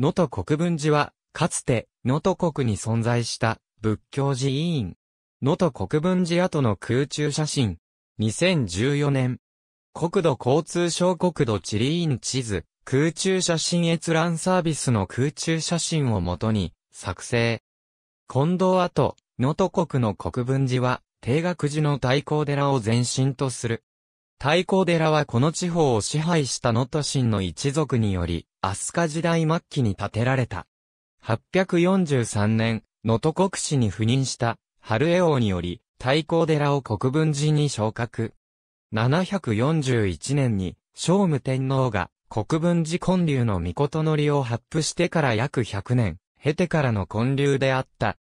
能登国分寺は、かつて、能登国に存在した仏教寺委員。能登国分寺跡の空中写真。2014年。国土交通省国土地理院地図、空中写真閲覧サービスの空中写真をもとに、作成。近藤跡、能登国の国分寺は、定額寺の太閤寺を前身とする。太閤寺はこの地方を支配した能登神の一族により、飛鳥時代末期に建てられた。843年、能登国司に赴任した、春江王により、太閤寺を国分寺に昇格。741年に、聖武天皇が、国分寺建立の御事のりを発布してから約100年、経てからの建立であった。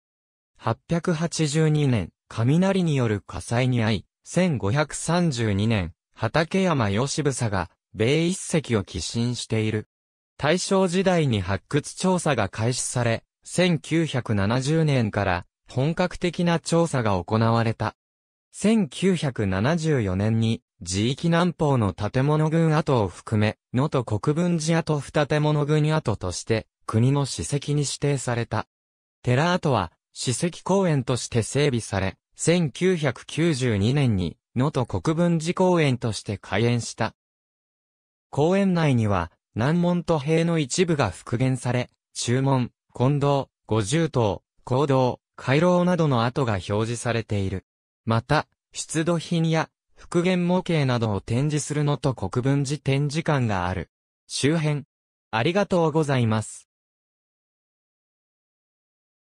882年、雷による火災に遭い、1532年、畠山義房が、米一石を寄進している。大正時代に発掘調査が開始され、1970年から本格的な調査が行われた。1974年に、地域南方の建物群跡を含め、能と国分寺跡二建物群跡として、国の史跡に指定された。寺跡は、史跡公園として整備され、1992年に能登国分寺公園として開園した。公園内には、南門と塀の一部が復元され、中門、近道、五重塔、行道、回廊などの跡が表示されている。また、出土品や復元模型などを展示するのと国分寺展示館がある。周辺。ありがとうございます。